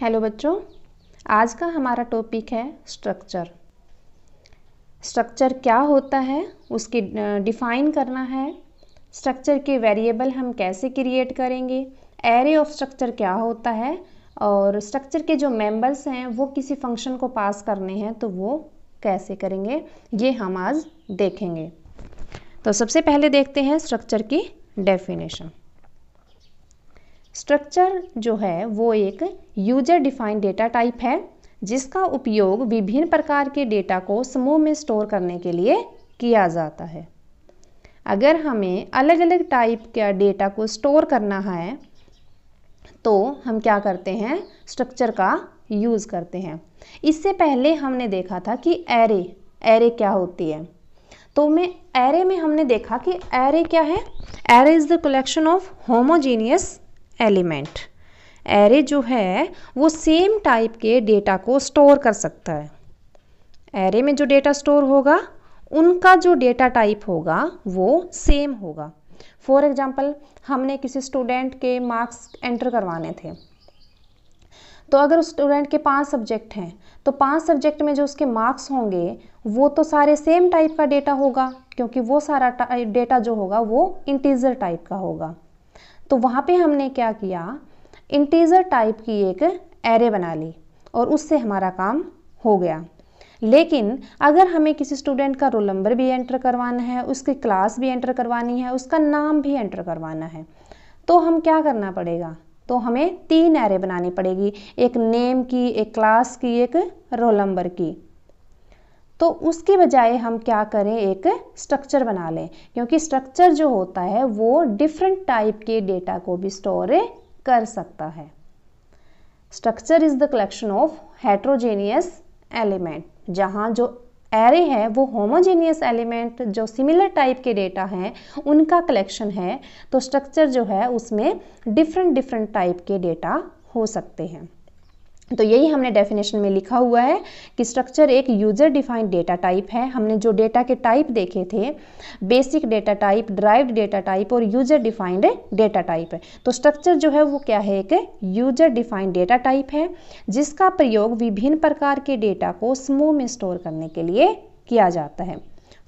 hello बच्चों आज का हमारा टॉपिक है स्ट्रक्चर स्ट्रक्चर क्या होता है उसकी डिफाइन करना है स्ट्रक्चर के वेरिएबल हम कैसे क्रिएट करेंगे एरे ऑफ स्ट्रक्चर क्या होता है और स्ट्रक्चर के जो मेंबर्स हैं वो किसी फंक्शन को पास करने हैं तो वो कैसे करेंगे ये हम आज देखेंगे तो सबसे पहले देखते हैं स्ट्रक्चर की डेफिनेशन स्ट्रक्चर जो है वो एक यूजर डिफाइंड डेटा टाइप है जिसका उपयोग विभिन्न प्रकार के डेटा को समूह में स्टोर करने के लिए किया जाता है अगर हमें अलग अलग टाइप का डेटा को स्टोर करना है तो हम क्या करते हैं स्ट्रक्चर का यूज़ करते हैं इससे पहले हमने देखा था कि एरे एरे क्या होती है तो मैं एरे में हमने देखा कि एरे क्या है array is the collection of homogeneous element array जो है वो सेम टाइप के डेटा को स्टोर कर सकता है एरे में जो डेटा स्टोर होगा उनका जो डेटा टाइप होगा वो सेम होगा फॉर एग्जाम्पल हमने किसी स्टूडेंट के मार्क्स एंटर करवाने थे तो अगर उस स्टूडेंट के पांच सब्जेक्ट हैं तो पांच सब्जेक्ट में जो उसके मार्क्स होंगे वो तो सारे सेम टाइप का डेटा होगा क्योंकि वो सारा डेटा जो होगा वो इंटीजर टाइप का होगा तो वहाँ पे हमने क्या किया इंटीजर टाइप की एक एरे बना ली और उससे हमारा काम हो गया लेकिन अगर हमें किसी स्टूडेंट का रोल नंबर भी एंटर करवाना है उसकी क्लास भी एंटर करवानी है उसका नाम भी एंटर करवाना है तो हम क्या करना पड़ेगा तो हमें तीन एरे बनानी पड़ेगी एक नेम की एक क्लास की एक रोल नंबर की तो उसके बजाय हम क्या करें एक स्ट्रक्चर बना लें क्योंकि स्ट्रक्चर जो होता है वो डिफरेंट टाइप के डेटा को भी स्टोर कर सकता है structure is the collection of heterogeneous element जहाँ जो एरे है वो होमोजेनियस एलिमेंट जो सिमिलर टाइप के डेटा हैं उनका कलेक्शन है तो स्ट्रक्चर जो है उसमें डिफरेंट डिफरेंट टाइप के डेटा हो सकते हैं तो यही हमने डेफिनेशन में लिखा हुआ है कि स्ट्रक्चर एक यूजर डिफाइंड डेटा टाइप है हमने जो डेटा के टाइप देखे थे basic data type derived data type और यूजर डिफाइंड डेटा टाइप है तो स्ट्रक्चर जो है वो क्या है एक यूजर डिफाइंड डेटा टाइप है जिसका प्रयोग विभिन्न प्रकार के डेटा को समूह में स्टोर करने के लिए किया जाता है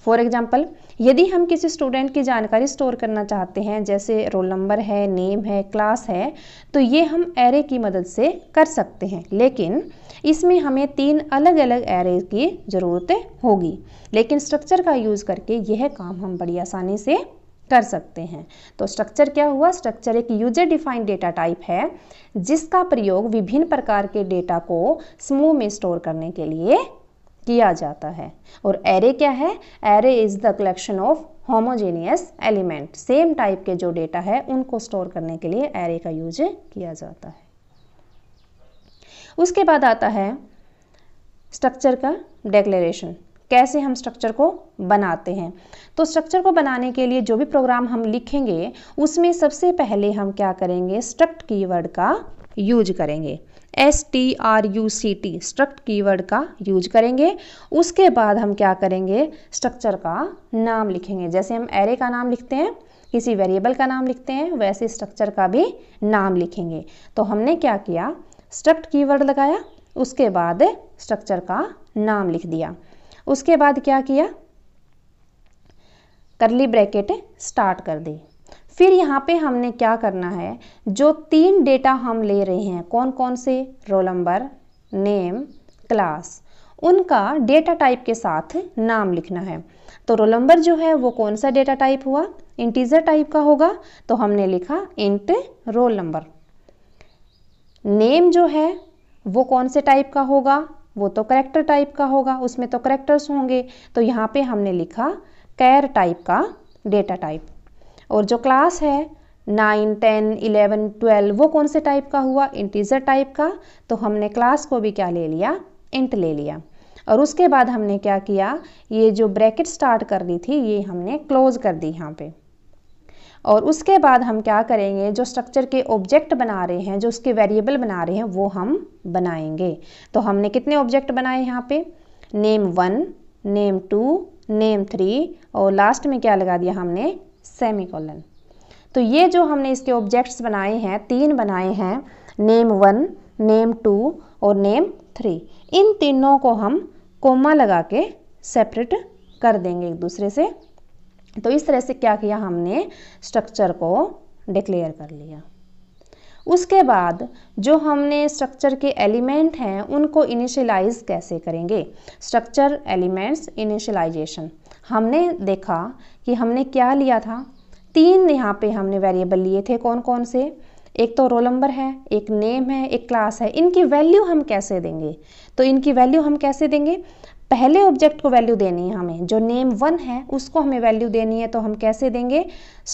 फॉर एग्जाम्पल यदि हम किसी स्टूडेंट की जानकारी स्टोर करना चाहते हैं जैसे रोल नंबर है नेम है क्लास है तो ये हम एरे की मदद से कर सकते हैं लेकिन इसमें हमें तीन अलग अलग एरे की ज़रूरत होगी लेकिन स्ट्रक्चर का यूज़ करके यह काम हम बड़ी आसानी से कर सकते हैं तो स्ट्रक्चर क्या हुआ स्ट्रक्चर एक यूजर डिफाइंड डेटा टाइप है जिसका प्रयोग विभिन्न प्रकार के डेटा को समूह में स्टोर करने के लिए किया जाता है और एरे क्या है array is the collection of homogeneous element same type के जो डेटा है उनको स्टोर करने के लिए एरे का यूज किया जाता है उसके बाद आता है स्ट्रक्चर का डेक्लेरेशन कैसे हम स्ट्रक्चर को बनाते हैं तो स्ट्रक्चर को बनाने के लिए जो भी प्रोग्राम हम लिखेंगे उसमें सबसे पहले हम क्या करेंगे स्ट्रक्ट कीवर्ड का यूज करेंगे S T R U C T struct keyword का यूज करेंगे उसके बाद हम क्या करेंगे स्ट्रक्चर का नाम लिखेंगे जैसे हम एरे का नाम लिखते हैं किसी वेरिएबल का नाम लिखते हैं वैसे स्ट्रक्चर का भी नाम लिखेंगे तो हमने क्या किया स्ट्रक्ट कीवर्ड लगाया उसके बाद स्ट्रक्चर का नाम लिख दिया उसके बाद क्या किया करली ब्रैकेट स्टार्ट कर दी फिर यहाँ पे हमने क्या करना है जो तीन डेटा हम ले रहे हैं कौन कौन से रोल नंबर नेम क्लास उनका डेटा टाइप के साथ नाम लिखना है तो रोल नंबर जो है वो कौन सा डेटा टाइप हुआ इंटीजर टाइप का होगा तो हमने लिखा इंट रोल नंबर नेम जो है वो कौन से टाइप का होगा वो तो करेक्टर टाइप का होगा उसमें तो करेक्टर्स होंगे तो यहाँ पे हमने लिखा कैर टाइप का डेटा टाइप और जो क्लास है नाइन टेन इलेवन ट्वेल्व वो कौन से टाइप का हुआ इंटीजर टाइप का तो हमने क्लास को भी क्या ले लिया इंट ले लिया और उसके बाद हमने क्या किया ये जो ब्रैकेट स्टार्ट कर दी थी ये हमने क्लोज कर दी यहाँ पे और उसके बाद हम क्या करेंगे जो स्ट्रक्चर के ऑब्जेक्ट बना रहे हैं जो उसके वेरिएबल बना रहे हैं वो हम बनाएंगे तो हमने कितने ऑब्जेक्ट बनाए यहाँ पे name one name two name three और लास्ट में क्या लगा दिया हमने कॉलन तो ये जो हमने इसके ऑब्जेक्ट्स बनाए हैं तीन बनाए हैं नेम वन नेम टू और नेम थ्री इन तीनों को हम कोमा लगा के सेपरेट कर देंगे एक दूसरे से तो इस तरह से क्या किया हमने स्ट्रक्चर को डिक्लेयर कर लिया उसके बाद जो हमने स्ट्रक्चर के एलिमेंट हैं उनको इनिशियलाइज कैसे करेंगे स्ट्रक्चर एलिमेंट्स इनिशियलाइजेशन हमने देखा कि हमने क्या लिया था तीन यहाँ पे हमने वेरिएबल लिए थे कौन कौन से एक तो रोल नंबर है एक नेम है एक क्लास है इनकी वैल्यू हम कैसे देंगे तो इनकी वैल्यू हम कैसे देंगे पहले ऑब्जेक्ट को वैल्यू देनी है हमें जो नेम वन है उसको हमें वैल्यू देनी है तो हम कैसे देंगे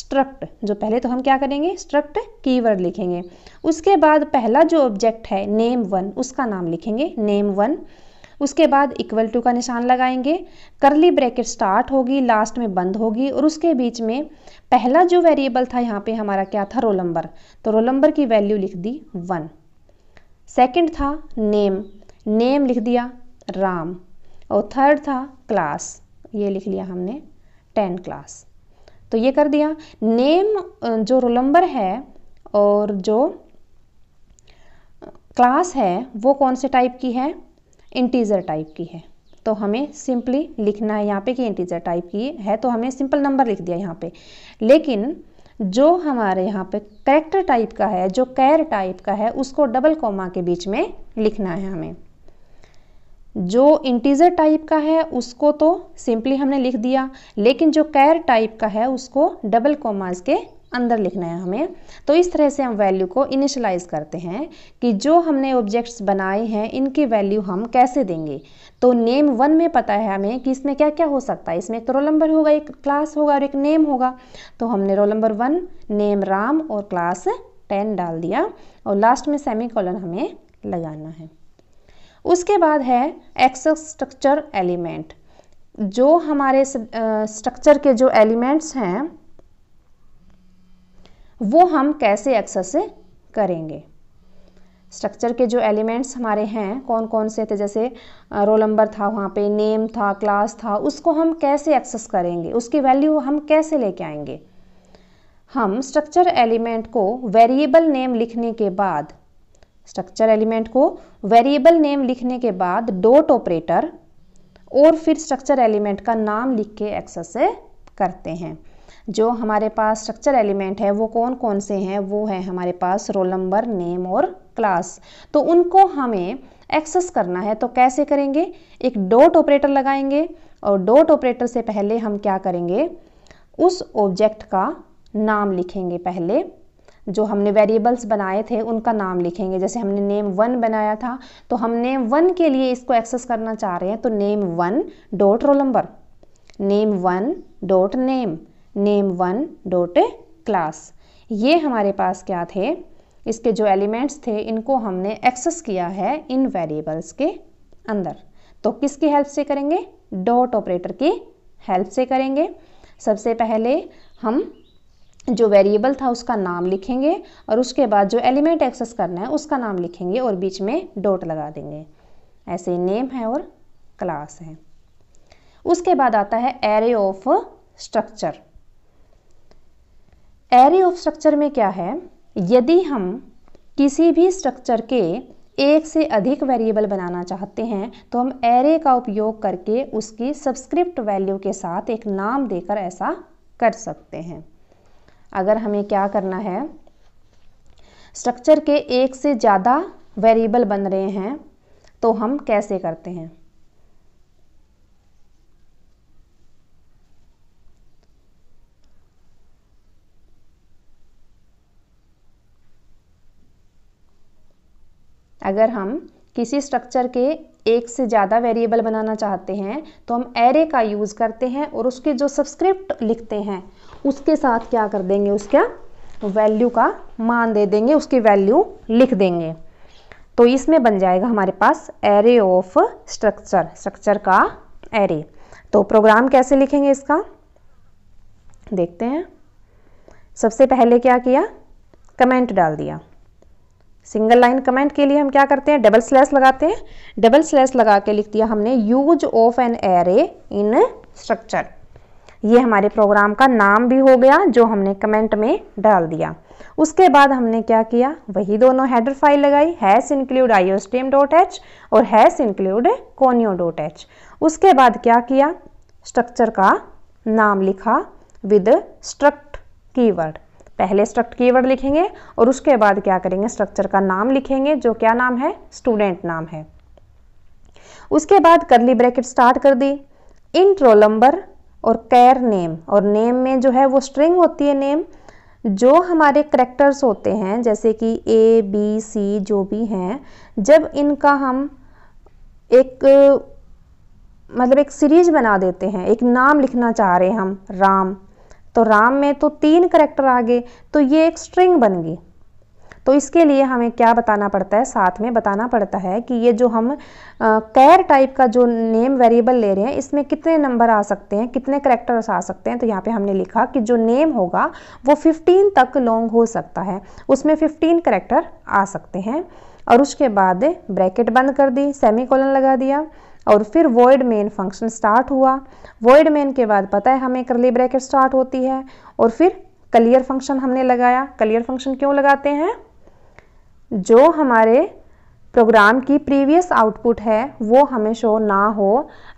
स्ट्रक्ट जो पहले तो हम क्या करेंगे स्ट्रक्ट कीवर्ड लिखेंगे उसके बाद पहला जो ऑब्जेक्ट है नेम वन उसका नाम लिखेंगे नेम वन उसके बाद इक्वल टू का निशान लगाएंगे करली ब्रैकेट स्टार्ट होगी लास्ट में बंद होगी और उसके बीच में पहला जो वेरिएबल था यहाँ पे हमारा क्या था रोल नंबर तो रोल नंबर की वैल्यू लिख दी वन सेकेंड था नेम नेम लिख दिया राम और थर्ड था क्लास ये लिख लिया हमने टेन क्लास तो ये कर दिया नेम जो रोल नंबर है और जो क्लास है वो कौन से टाइप की है इंटीजर टाइप की है तो हमें सिंपली लिखना है यहाँ पे कि इंटीजर टाइप की है तो हमें सिंपल नंबर लिख दिया यहाँ पे लेकिन जो हमारे यहाँ पे करेक्टर टाइप का है जो कैर टाइप का है उसको डबल कोमा के बीच में लिखना है हमें जो इंटीजर टाइप का है उसको तो सिंपली हमने लिख दिया लेकिन जो कैर टाइप का है उसको डबल कोमाज के अंदर लिखना है हमें तो इस तरह से हम वैल्यू को इनिशलाइज करते हैं कि जो हमने ऑब्जेक्ट्स बनाए हैं इनकी वैल्यू हम कैसे देंगे तो नेम वन में पता है हमें कि इसमें क्या क्या हो सकता है इसमें एक तो रोल नंबर होगा एक क्लास होगा और एक नेम होगा तो हमने roll number one name Ram और क्लास टेन डाल दिया और लास्ट में सेमी कॉलन हमें लगाना है उसके बाद है एक्सेल स्ट्रक्चर एलिमेंट जो हमारे स्ट्रक्चर के जो एलिमेंट्स हैं वो हम कैसे एक्सेस करेंगे स्ट्रक्चर के जो एलिमेंट्स हमारे हैं कौन कौन से थे जैसे रोल नंबर था वहाँ पे नेम था क्लास था उसको हम कैसे एक्सेस करेंगे उसकी वैल्यू हम कैसे लेके आएंगे हम स्ट्रक्चर एलिमेंट को वेरिएबल नेम लिखने के बाद स्ट्रक्चर एलिमेंट को वेरिएबल नेम लिखने के बाद डोट ऑपरेटर और फिर स्ट्रक्चर एलिमेंट का नाम लिख के एक्सेस करते हैं जो हमारे पास स्ट्रक्चर एलिमेंट है वो कौन कौन से हैं वो है हमारे पास रोल नंबर नेम और क्लास तो उनको हमें एक्सेस करना है तो कैसे करेंगे एक डॉट ऑपरेटर लगाएंगे और डॉट ऑपरेटर से पहले हम क्या करेंगे उस ऑब्जेक्ट का नाम लिखेंगे पहले जो हमने वेरिएबल्स बनाए थे उनका नाम लिखेंगे जैसे हमने नेम वन बनाया था तो हम नेम वन के लिए इसको एक्सेस करना चाह रहे हैं तो name one dot roll number name one dot name name one dot class ये हमारे पास क्या थे इसके जो एलिमेंट्स थे इनको हमने एक्सेस किया है इन वेरिएबल्स के अंदर तो किसकी हेल्प से करेंगे डॉट ऑपरेटर की हेल्प से करेंगे सबसे पहले हम जो वेरिएबल था उसका नाम लिखेंगे और उसके बाद जो एलिमेंट एक्सेस करना है उसका नाम लिखेंगे और बीच में डॉट लगा देंगे ऐसे नेम है और क्लास है उसके बाद आता है array of structure array of structure में क्या है यदि हम किसी भी स्ट्रक्चर के एक से अधिक वेरिएबल बनाना चाहते हैं तो हम एरे का उपयोग करके उसकी सब्सक्रिप्ट वैल्यू के साथ एक नाम देकर ऐसा कर सकते हैं अगर हमें क्या करना है स्ट्रक्चर के एक से ज़्यादा वेरिएबल बन रहे हैं तो हम कैसे करते हैं अगर हम किसी स्ट्रक्चर के एक से ज़्यादा वेरिएबल बनाना चाहते हैं तो हम एरे का यूज़ करते हैं और उसके जो सब्सक्रिप्ट लिखते हैं उसके साथ क्या कर देंगे उसका वैल्यू का मान दे देंगे उसकी वैल्यू लिख देंगे तो इसमें बन जाएगा हमारे पास एरे ऑफ स्ट्रक्चर स्ट्रक्चर का एरे तो प्रोग्राम कैसे लिखेंगे इसका देखते हैं सबसे पहले क्या किया कमेंट डाल दिया सिंगल लाइन कमेंट के लिए हम क्या करते हैं डबल स्लैश लगाते हैं डबल स्लैश लगा के लिख दिया हमने use of an array in structure ये हमारे प्रोग्राम का नाम भी हो गया जो हमने कमेंट में डाल दिया उसके बाद हमने क्या किया वही दोनों हेडर फाइल लगाई hash include iostream o dot h और hash include conio dot h उसके बाद क्या किया स्ट्रक्चर का नाम लिखा विद स्ट्रक्ट कीवर्ड पहले स्ट्रक्ट कीवर्ड लिखेंगे और उसके बाद क्या करेंगे स्ट्रक्चर का नाम लिखेंगे जो क्या नाम है स्टूडेंट नाम है उसके बाद करली ब्रैकेट स्टार्ट कर दी इन नंबर और कैर नेम और नेम में जो है वो स्ट्रिंग होती है नेम जो हमारे करेक्टर्स होते हैं जैसे कि ए बी सी जो भी हैं जब इनका हम एक मतलब एक सीरीज बना देते हैं एक नाम लिखना चाह रहे हैं हम राम तो राम में तो तीन करेक्टर आ गए तो ये एक स्ट्रिंग बन गई तो इसके लिए हमें क्या बताना पड़ता है साथ में बताना पड़ता है कि ये जो हम कैर टाइप का जो नेम वेरिएबल ले रहे हैं इसमें कितने नंबर आ सकते हैं कितने करेक्टर्स आ सकते हैं तो यहाँ पे हमने लिखा कि जो नेम होगा वो 15 तक लॉन्ग हो सकता है उसमें 15 करेक्टर आ सकते हैं और उसके बाद ब्रैकेट बंद कर दी सेमी लगा दिया और फिर वॉइड मेन फंक्शन स्टार्ट हुआ वॉइड मेन के बाद पता है हमें करली ब्रैकेट स्टार्ट होती है और फिर क्लियर फंक्शन हमने लगाया क्लियर फंक्शन क्यों लगाते हैं जो हमारे प्रोग्राम की प्रीवियस आउटपुट है वो हमें शो ना हो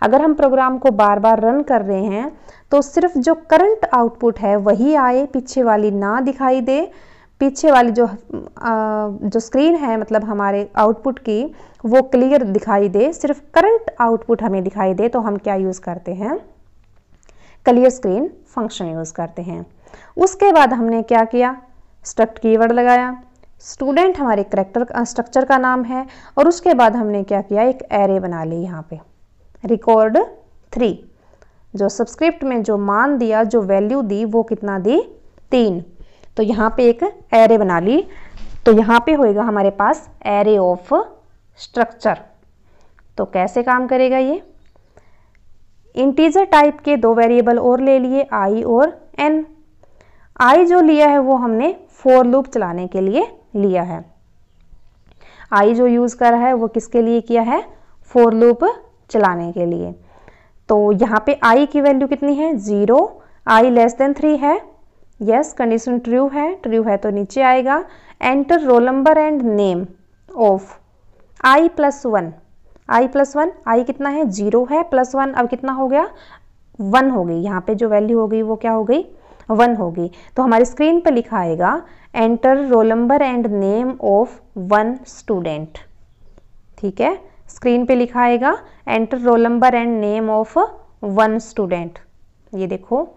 अगर हम प्रोग्राम को बार बार रन कर रहे हैं तो सिर्फ जो करंट आउटपुट है वही आए पीछे वाली ना दिखाई दे पीछे वाली जो जो स्क्रीन है मतलब हमारे आउटपुट की वो क्लियर दिखाई दे सिर्फ करंट आउटपुट हमें दिखाई दे तो हम क्या यूज़ करते हैं क्लियर स्क्रीन फंक्शन यूज़ करते हैं उसके बाद हमने क्या किया स्ट्रक्ट कीवर्ड लगाया स्टूडेंट हमारे करेक्टर स्ट्रक्चर का नाम है और उसके बाद हमने क्या किया एक एरे बना ली यहाँ पे रिकॉर्ड थ्री जो सब्सक्रिप्ट में जो मान दिया जो वैल्यू दी वो कितना दी तीन तो यहाँ पे एक एरे बना ली तो यहाँ पे होएगा हमारे पास एरे ऑफ स्ट्रक्चर तो कैसे काम करेगा ये इंटीजर टाइप के दो वेरिएबल और ले लिए आई और एन आई जो लिया है वो हमने फोर लूप चलाने के लिए लिया है आई जो यूज़ कर रहा है वो किसके लिए किया है फोर लूप चलाने के लिए तो यहाँ पे आई की वैल्यू कितनी है zero I less than three है यस कंडीशन ट्रू है ट्रू है तो नीचे आएगा enter roll number and name of I plus one I plus one I कितना है जीरो है प्लस वन अब कितना हो गया वन हो गई यहाँ पे जो वैल्यू हो गई वो क्या हो गई वन हो गई तो हमारे स्क्रीन पर लिखा आएगा enter roll number and name of one student ठीक है स्क्रीन पे लिखा आएगा enter roll number and name of one student ये देखो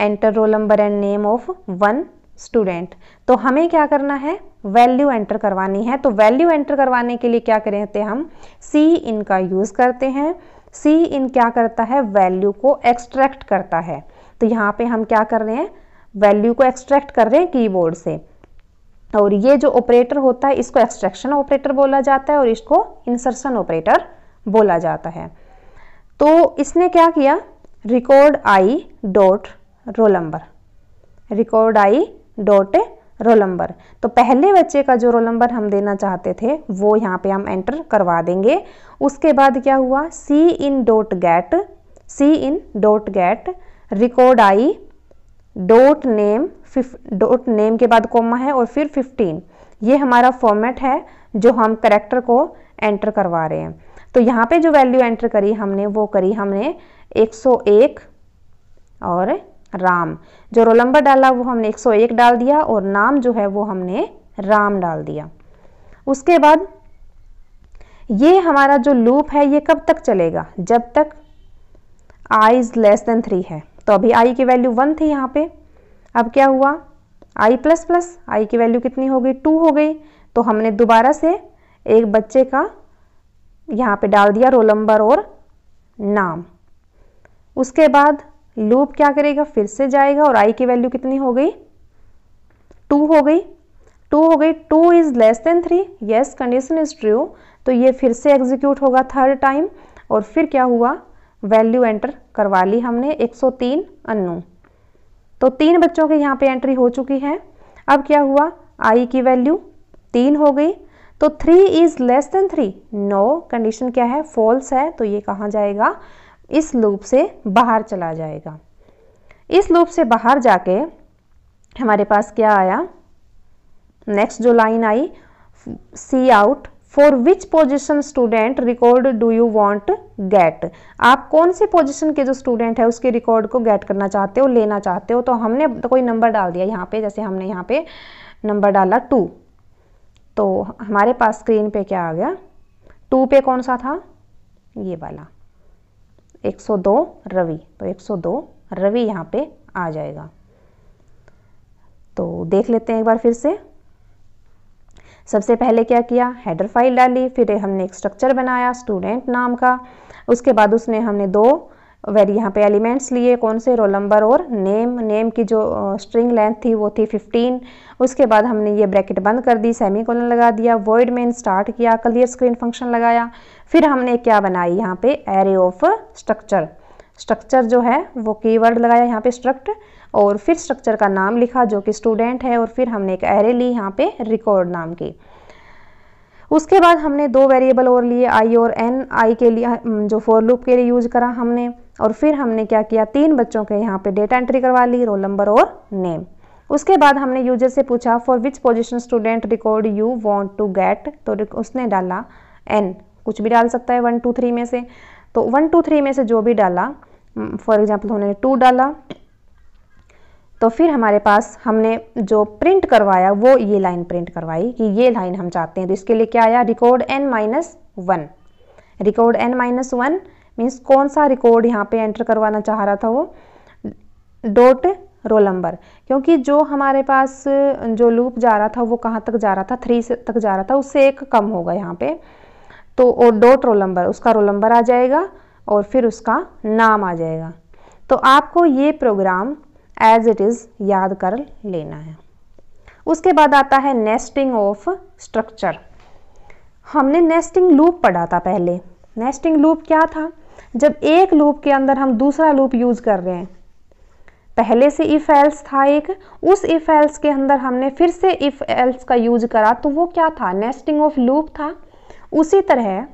enter roll number and name of one student तो हमें क्या करना है वैल्यू एंटर करवानी है तो वैल्यू एंटर करवाने के लिए क्या करें थे हम सी इन का यूज़ करते हैं सी इन क्या करता है वैल्यू को एक्सट्रैक्ट करता है तो यहाँ पे हम क्या कर रहे हैं वैल्यू को एक्सट्रैक्ट कर रहे हैं कीबोर्ड से और ये जो ऑपरेटर होता है इसको एक्सट्रैक्शन ऑपरेटर बोला जाता है और इसको इंसर्शन ऑपरेटर बोला जाता है तो इसने क्या किया record I dot roll number record I dot roll number तो पहले बच्चे का जो रोल नंबर हम देना चाहते थे वो यहाँ पे हम एंटर करवा देंगे उसके बाद क्या हुआ C in dot get C in dot get record I dot name dot name के बाद कोमा है और फिर 15 ये हमारा फॉर्मेट है जो हम करेक्टर को एंटर करवा रहे हैं तो यहाँ पे जो वैल्यू एंटर करी हमने वो करी हमने 101 और राम जो रोल नंबर डाला वो हमने 101 डाल दिया और नाम जो है वो हमने राम डाल दिया उसके बाद ये हमारा जो लूप है ये कब तक चलेगा जब तक I is less than three है तो अभी आई की वैल्यू वन थी यहाँ पे अब क्या हुआ आई प्लस प्लस आई की वैल्यू कितनी हो गई टू हो गई तो हमने दोबारा से एक बच्चे का यहाँ पे डाल दिया रोल नंबर और नाम उसके बाद लूप क्या करेगा फिर से जाएगा और आई की वैल्यू कितनी हो गई टू हो गई टू हो गई two is less than three yes condition is true तो ये फिर से एग्जीक्यूट होगा थर्ड टाइम और फिर क्या हुआ वैल्यू एंटर करवा ली हमने 103 सौ तो तीन बच्चों के यहाँ पे एंट्री हो चुकी है अब क्या हुआ आई की वैल्यू तीन हो गई तो three is less than three no condition क्या है फॉल्स है तो ये कहाँ जाएगा इस लूप से बाहर चला जाएगा इस लूप से बाहर जाके हमारे पास क्या आया नेक्स्ट जो लाइन आई C out for which position student record do you want get आप कौन सी पोजिशन के जो स्टूडेंट है उसके रिकॉर्ड को गेट करना चाहते हो लेना चाहते हो तो हमने कोई नंबर डाल दिया यहाँ पे जैसे हमने यहाँ पे नंबर डाला टू तो हमारे पास स्क्रीन पे क्या आ गया टू पे कौन सा था ये वाला 102 रवि तो 102 रवि यहाँ पे आ जाएगा तो देख लेते हैं एक बार फिर से सबसे पहले क्या किया हेडर फाइल डाली फिर हमने एक स्ट्रक्चर बनाया स्टूडेंट नाम का उसके बाद उसने हमने दो वेर यहाँ पे एलिमेंट्स लिए कौन से रोल नंबर और नेम नेम की जो स्ट्रिंग लेंथ थी वो थी 15 उसके बाद हमने ये ब्रैकेट बंद कर दी सेमी कॉलन लगा दिया वर्ड मेन स्टार्ट किया क्लियर स्क्रीन फंक्शन लगाया फिर हमने क्या बनाई यहाँ पे एरे ऑफ स्ट्रक्चर स्ट्रक्चर जो है वो कीवर्ड लगाया यहाँ पे स्ट्रक्ट और फिर स्ट्रक्चर का नाम लिखा जो कि स्टूडेंट है और फिर हमने एक एरे ली यहाँ पे रिकॉर्ड नाम की उसके बाद हमने दो वेरिएबल और लिए आई और एन आई के लिए जो फॉर लूप के लिए यूज करा हमने और फिर हमने क्या किया तीन बच्चों के यहाँ पे डेटा एंट्री करवा ली रोल नंबर और नेम उसके बाद हमने यूजर से पूछा for which position student record you want to get तो उसने डाला एन कुछ भी डाल सकता है वन टू थ्री में से तो वन टू थ्री में से जो भी डाला फॉर एग्जाम्पल उन्होंने टू डाला तो फिर हमारे पास हमने जो प्रिंट करवाया वो ये लाइन प्रिंट करवाई कि ये लाइन हम चाहते हैं तो इसके लिए क्या आया record N minus one record N minus one means कौन सा रिकॉर्ड यहाँ पे एंटर करवाना चाह रहा था वो डोट रोल नंबर क्योंकि जो हमारे पास जो लूप जा रहा था वो कहाँ तक जा रहा था थ्री तक जा रहा था उससे एक कम होगा यहाँ पे तो और डोट रोल नंबर उसका रोल नंबर आ जाएगा और फिर उसका नाम आ जाएगा तो आपको ये प्रोग्राम एज इट इज़ याद कर लेना है उसके बाद आता है नेस्टिंग ऑफ स्ट्रक्चर हमने नेस्टिंग लूप पढ़ा था पहले नेस्टिंग लूप क्या था जब एक लूप के अंदर हम दूसरा लूप यूज़ कर रहे हैं पहले से इफ़ एल्स था एक उस इफ़ एल्स के अंदर हमने फिर से इफ़ एल्स का यूज करा तो वो क्या था नेस्टिंग ऑफ लूप था उसी तरह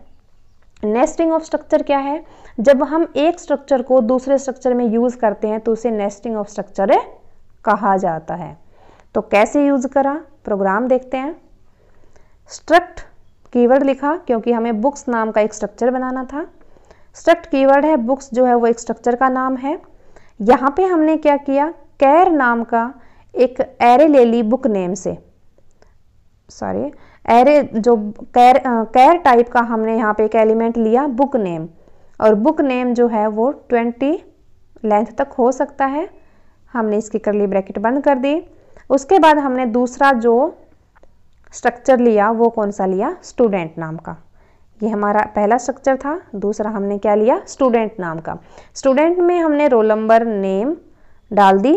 नेस्टिंग ऑफ स्ट्रक्चर क्या है जब हम एक स्ट्रक्चर को दूसरे स्ट्रक्चर में यूज़ करते हैं तो उसे नेस्टिंग ऑफ स्ट्रक्चर कहा जाता है तो कैसे यूज़ करा प्रोग्राम देखते हैं स्ट्रक्ट कीवर्ड लिखा क्योंकि हमें बुक्स नाम का एक स्ट्रक्चर बनाना था स्ट्रक्ट कीवर्ड है बुक्स जो है वो एक स्ट्रक्चर का नाम है यहाँ पे हमने क्या किया कैर नाम का एक एरे ले ली बुक नेम से सॉरी एरे जो कैर कैर टाइप का हमने यहाँ पे एक एलिमेंट लिया बुक नेम और बुक नेम जो है वो ट्वेंटी लेंथ तक हो सकता है हमने इसकी कर ली ब्रैकेट बंद कर दी उसके बाद हमने दूसरा जो स्ट्रक्चर लिया वो कौन सा लिया स्टूडेंट नाम का ये हमारा पहला स्ट्रक्चर था दूसरा हमने क्या लिया स्टूडेंट नाम का स्टूडेंट में हमने रोल नंबर नेम डाल दी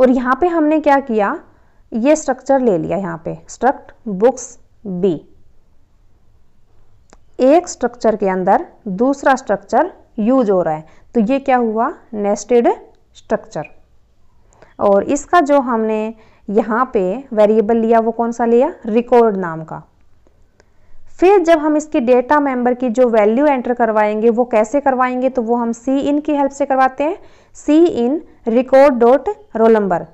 और यहाँ पे हमने क्या किया ये स्ट्रक्चर ले लिया यहाँ पे स्ट्रक्ट बुक्स बी एक स्ट्रक्चर के अंदर दूसरा स्ट्रक्चर यूज हो रहा है तो ये क्या हुआ नेस्टेड स्ट्रक्चर और इसका जो हमने यहाँ पे वेरिएबल लिया वो कौन सा लिया रिकॉर्ड नाम का फिर जब हम इसके डेटा मेंबर की जो वैल्यू एंटर करवाएंगे वो कैसे करवाएंगे तो वो हम सी इन की हेल्प से करवाते हैं C in record dot roll number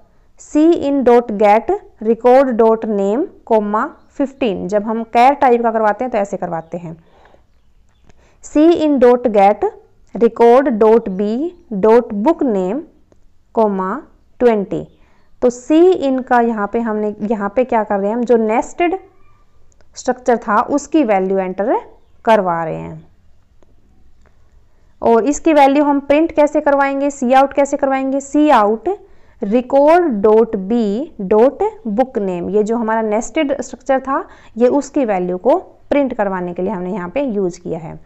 C in dot get record dot name comma fifteen जब हम कैर टाइप का करवाते हैं तो ऐसे करवाते हैं C in dot get record dot B dot book name comma twenty तो सी इन का यहाँ पे हमने यहाँ पे क्या कर रहे हैं हम जो नेस्टेड स्ट्रक्चर था उसकी वैल्यू एंटर करवा रहे हैं और इसकी वैल्यू हम प्रिंट कैसे करवाएंगे सी आउट कैसे करवाएंगे C out record dot B dot book name ये जो हमारा नेस्टेड स्ट्रक्चर था ये उसकी वैल्यू को प्रिंट करवाने के लिए हमने यहाँ पे यूज़ किया है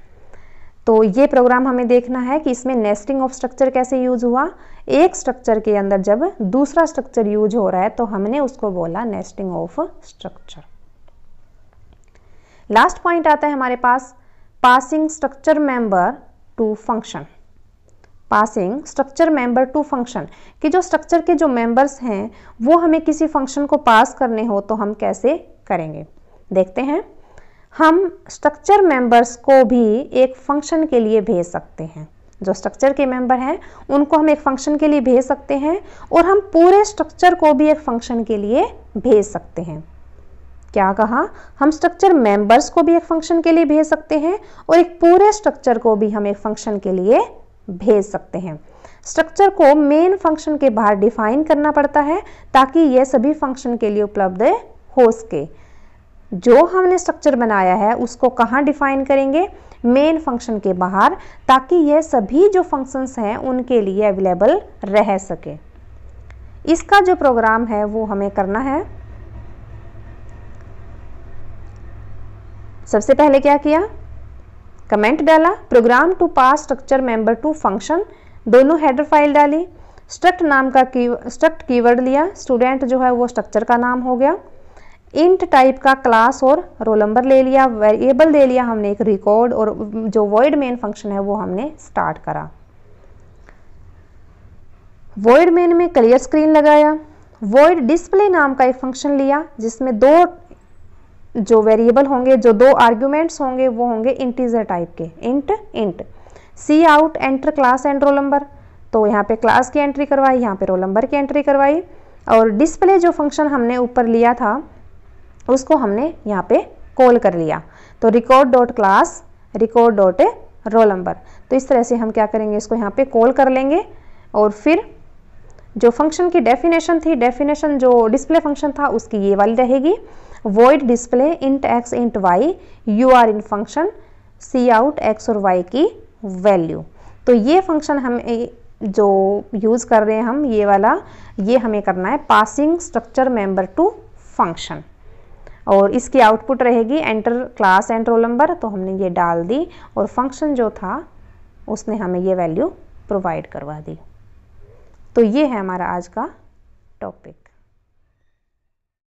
तो ये प्रोग्राम हमें देखना है कि इसमें नेस्टिंग ऑफ स्ट्रक्चर कैसे यूज हुआ एक स्ट्रक्चर के अंदर जब दूसरा स्ट्रक्चर यूज हो रहा है तो हमने उसको बोला nesting of structure last point आता है हमारे पास passing structure member to function passing structure member to function कि जो स्ट्रक्चर के जो मेंबर्स हैं वो हमें किसी फंक्शन को पास करने हो तो हम कैसे करेंगे देखते हैं हम स्ट्रक्चर मेंबर्स को भी एक फंक्शन के लिए भेज सकते हैं जो स्ट्रक्चर के मेंबर हैं उनको हम एक फंक्शन के लिए भेज सकते हैं और हम पूरे स्ट्रक्चर को भी एक फंक्शन के लिए भेज सकते हैं क्या कहा हम स्ट्रक्चर मेंबर्स को भी एक फंक्शन के लिए भेज सकते हैं और एक पूरे स्ट्रक्चर को भी हम एक फंक्शन के लिए भेज सकते हैं स्ट्रक्चर को मेन फंक्शन के बाहर डिफाइन करना पड़ता है ताकि ये सभी फंक्शन के लिए उपलब्ध हो सके जो हमने स्ट्रक्चर बनाया है उसको कहाँ डिफाइन करेंगे मेन फंक्शन के बाहर ताकि यह सभी जो फंक्शंस हैं उनके लिए अवेलेबल रह सके इसका जो प्रोग्राम है वो हमें करना है सबसे पहले क्या किया कमेंट डाला program to pass structure member to function दोनों हेडर फाइल डाली स्ट्रक्ट नाम का की स्ट्रक्ट कीवर्ड लिया स्टूडेंट जो है वो स्ट्रक्चर का नाम हो गया इंट टाइप का क्लास और रोल नंबर ले लिया वेरिएबल दे लिया हमने एक रिकॉर्ड और जो वर्ड मेन फंक्शन है वो हमने स्टार्ट करा वर्ड मेन में क्लियर स्क्रीन लगाया वर्ड डिस्प्ले नाम का एक फंक्शन लिया जिसमें दो जो वेरिएबल होंगे जो दो आर्ग्यूमेंट्स होंगे वो होंगे इंटीजर टाइप के int int C out enter class and roll number तो यहाँ पे क्लास की एंट्री करवाई यहाँ पे रोल नंबर की एंट्री करवाई और डिस्प्ले जो फंक्शन हमने ऊपर लिया था उसको हमने यहाँ पे कॉल कर लिया तो record dot class record dot roll number तो इस तरह से हम क्या करेंगे इसको यहाँ पे कॉल कर लेंगे और फिर जो फंक्शन की डेफिनेशन थी डेफिनेशन जो डिस्प्ले फंक्शन था उसकी ये वाली रहेगी void display int x int y you are in function C out X और वाई की वैल्यू तो ये फंक्शन हम जो यूज़ कर रहे हैं हम ये वाला ये हमें करना है passing structure member to function और इसकी आउटपुट रहेगी enter class and roll number तो हमने ये डाल दी और फंक्शन जो था उसने हमें ये वैल्यू प्रोवाइड करवा दी तो ये है हमारा आज का टॉपिक